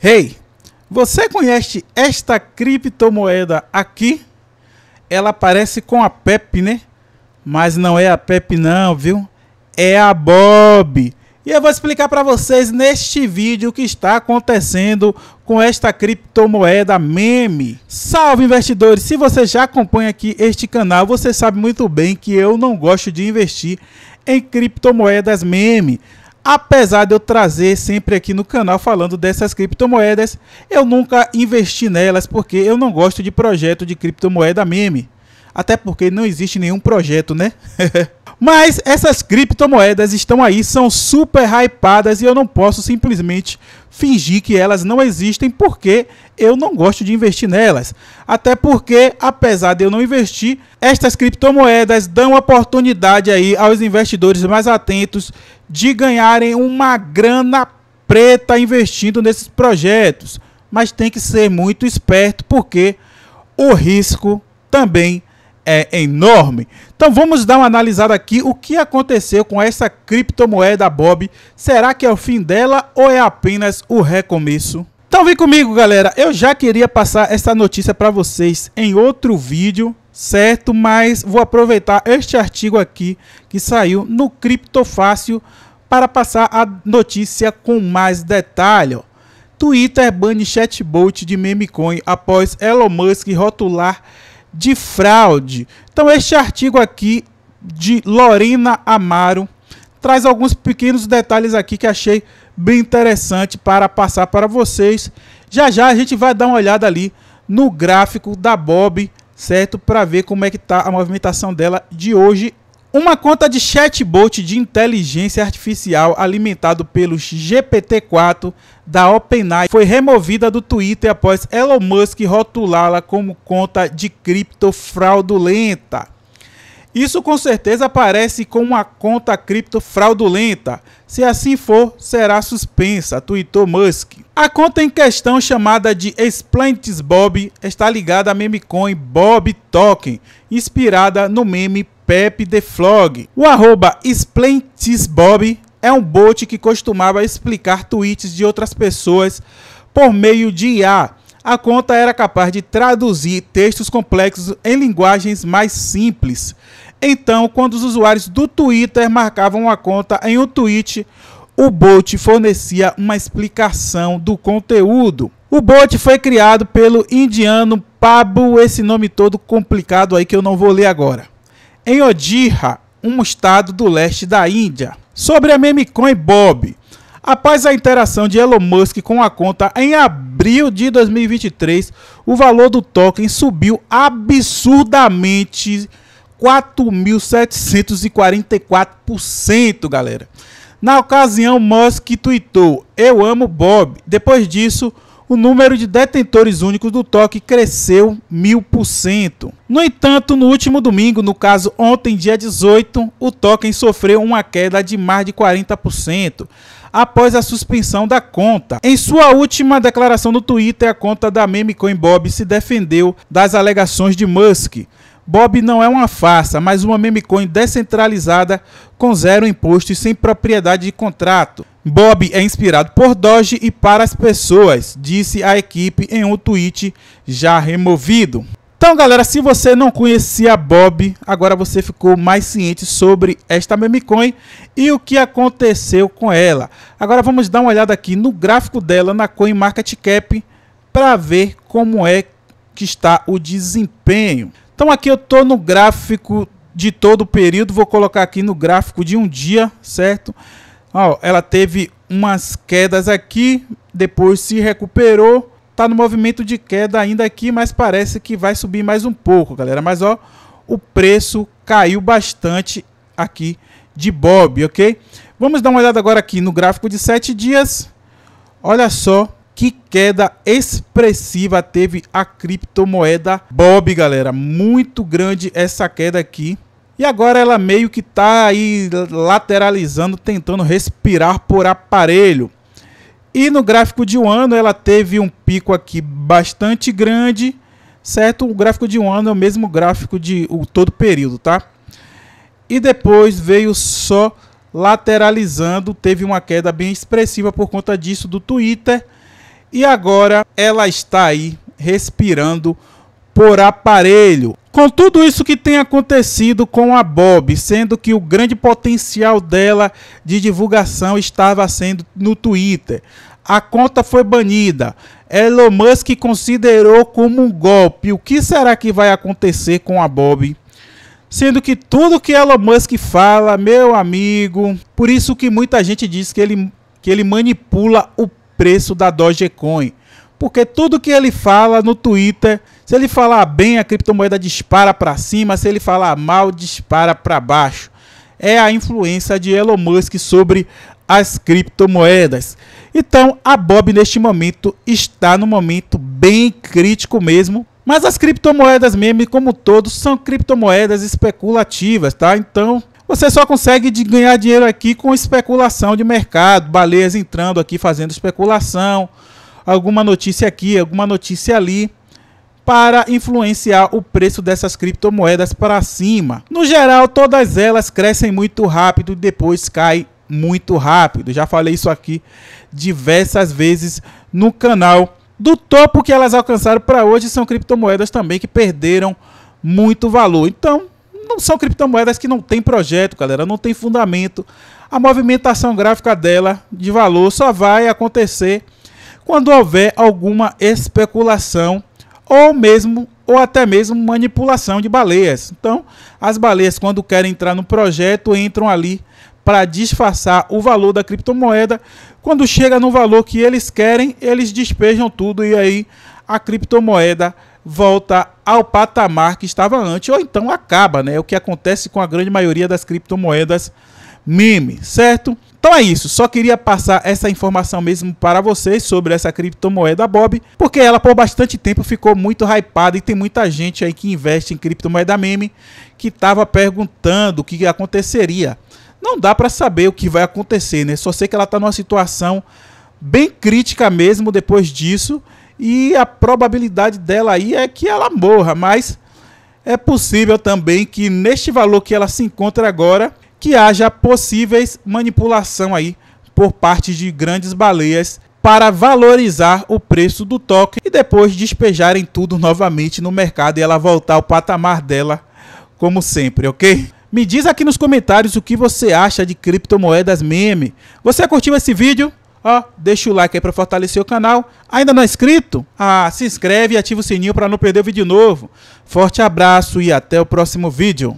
Hey, você conhece esta criptomoeda aqui? Ela parece com a PEP, né? Mas não é a PEP não, viu? É a Bob. E eu vou explicar para vocês neste vídeo o que está acontecendo com esta criptomoeda meme. Salve investidores! Se você já acompanha aqui este canal, você sabe muito bem que eu não gosto de investir em criptomoedas meme apesar de eu trazer sempre aqui no canal falando dessas criptomoedas, eu nunca investi nelas porque eu não gosto de projeto de criptomoeda meme. Até porque não existe nenhum projeto, né? Mas essas criptomoedas estão aí, são super hypadas e eu não posso simplesmente fingir que elas não existem porque eu não gosto de investir nelas. Até porque, apesar de eu não investir, estas criptomoedas dão oportunidade aí aos investidores mais atentos de ganharem uma grana preta investindo nesses projetos. Mas tem que ser muito esperto porque o risco também é enorme. Então vamos dar uma analisada aqui o que aconteceu com essa criptomoeda Bob. Será que é o fim dela ou é apenas o recomeço? Então vem comigo, galera. Eu já queria passar essa notícia para vocês em outro vídeo, certo? Mas vou aproveitar este artigo aqui que saiu no Criptofácil para passar a notícia com mais detalhe. Twitter bane chatbot de memecoin após Elon Musk rotular de fraude. Então este artigo aqui de Lorena Amaro traz alguns pequenos detalhes aqui que achei bem interessante para passar para vocês. Já já a gente vai dar uma olhada ali no gráfico da Bob certo? Para ver como é que tá a movimentação dela de hoje. Uma conta de chatbot de inteligência artificial alimentado pelo GPT-4 da OpenAI foi removida do Twitter após Elon Musk rotulá-la como conta de cripto fraudulenta. Isso com certeza aparece com uma conta cripto fraudulenta. Se assim for, será suspensa, tweetou Musk. A conta em questão, chamada de Splendid Bob, está ligada à memecoin Bob Token, inspirada no meme Pepe the Flog. O arroba Bob é um bot que costumava explicar tweets de outras pessoas por meio de IA a conta era capaz de traduzir textos complexos em linguagens mais simples. Então, quando os usuários do Twitter marcavam a conta em um tweet, o bot fornecia uma explicação do conteúdo. O bot foi criado pelo indiano Pablo, esse nome todo complicado aí que eu não vou ler agora. Em Odisha, um estado do leste da Índia. Sobre a memecoin Bob, Após a interação de Elon Musk com a conta em abril de 2023, o valor do token subiu absurdamente 4.744%, galera. Na ocasião, Musk tweetou: "Eu amo Bob". Depois disso, o número de detentores únicos do toque cresceu 1000%. No entanto, no último domingo, no caso ontem, dia 18, o token sofreu uma queda de mais de 40% após a suspensão da conta. Em sua última declaração no Twitter, a conta da memecoin Bob se defendeu das alegações de Musk Bob não é uma farsa, mas uma coin descentralizada com zero imposto e sem propriedade de contrato. Bob é inspirado por Doge e para as pessoas, disse a equipe em um tweet já removido. Então, galera, se você não conhecia Bob, agora você ficou mais ciente sobre esta memecoin e o que aconteceu com ela. Agora vamos dar uma olhada aqui no gráfico dela na CoinMarketCap para ver como é que está o desempenho. Então aqui eu estou no gráfico de todo o período, vou colocar aqui no gráfico de um dia, certo? Ó, ela teve umas quedas aqui, depois se recuperou, Está no movimento de queda ainda aqui, mas parece que vai subir mais um pouco, galera. Mas ó, o preço caiu bastante aqui de Bob, ok? Vamos dar uma olhada agora aqui no gráfico de 7 dias. Olha só que queda expressiva teve a criptomoeda Bob, galera. Muito grande essa queda aqui. E agora ela meio que tá aí lateralizando, tentando respirar por aparelho. E no gráfico de um ano ela teve um pico aqui bastante grande, certo? O gráfico de um ano é o mesmo gráfico de o, todo período, tá? E depois veio só lateralizando, teve uma queda bem expressiva por conta disso do Twitter e agora ela está aí respirando por aparelho. Com tudo isso que tem acontecido com a Bob, sendo que o grande potencial dela de divulgação estava sendo no Twitter. A conta foi banida. Elon Musk considerou como um golpe. O que será que vai acontecer com a Bob? Sendo que tudo que Elon Musk fala, meu amigo, por isso que muita gente diz que ele, que ele manipula o preço da Dogecoin. Porque tudo que ele fala no Twitter, se ele falar bem, a criptomoeda dispara para cima, se ele falar mal, dispara para baixo. É a influência de Elon Musk sobre as criptomoedas. Então, a Bob neste momento está no momento bem crítico mesmo, mas as criptomoedas mesmo como todos, são criptomoedas especulativas, tá? Então, você só consegue de ganhar dinheiro aqui com especulação de mercado, baleias entrando aqui fazendo especulação, alguma notícia aqui, alguma notícia ali, para influenciar o preço dessas criptomoedas para cima. No geral, todas elas crescem muito rápido e depois caem muito rápido. Já falei isso aqui diversas vezes no canal. Do topo que elas alcançaram para hoje são criptomoedas também que perderam muito valor. Então, não são criptomoedas que não tem projeto, galera, não tem fundamento. A movimentação gráfica dela de valor só vai acontecer quando houver alguma especulação ou mesmo ou até mesmo manipulação de baleias. Então, as baleias quando querem entrar no projeto entram ali para disfarçar o valor da criptomoeda. Quando chega no valor que eles querem, eles despejam tudo e aí a criptomoeda volta ao patamar que estava antes, ou então acaba, né? É o que acontece com a grande maioria das criptomoedas meme, certo? Então é isso, só queria passar essa informação mesmo para vocês sobre essa criptomoeda Bob, porque ela por bastante tempo ficou muito hypada e tem muita gente aí que investe em criptomoeda meme que estava perguntando o que aconteceria. Não dá para saber o que vai acontecer, né? Só sei que ela está numa situação bem crítica mesmo depois disso e a probabilidade dela aí é que ela morra, mas é possível também que neste valor que ela se encontra agora, que haja possíveis manipulação aí por parte de grandes baleias para valorizar o preço do token e depois despejarem tudo novamente no mercado e ela voltar ao patamar dela, como sempre, ok? Me diz aqui nos comentários o que você acha de criptomoedas meme. Você curtiu esse vídeo? Ó, deixa o like aí para fortalecer o canal. Ainda não é inscrito? Ah, se inscreve e ativa o sininho para não perder o vídeo novo. Forte abraço e até o próximo vídeo.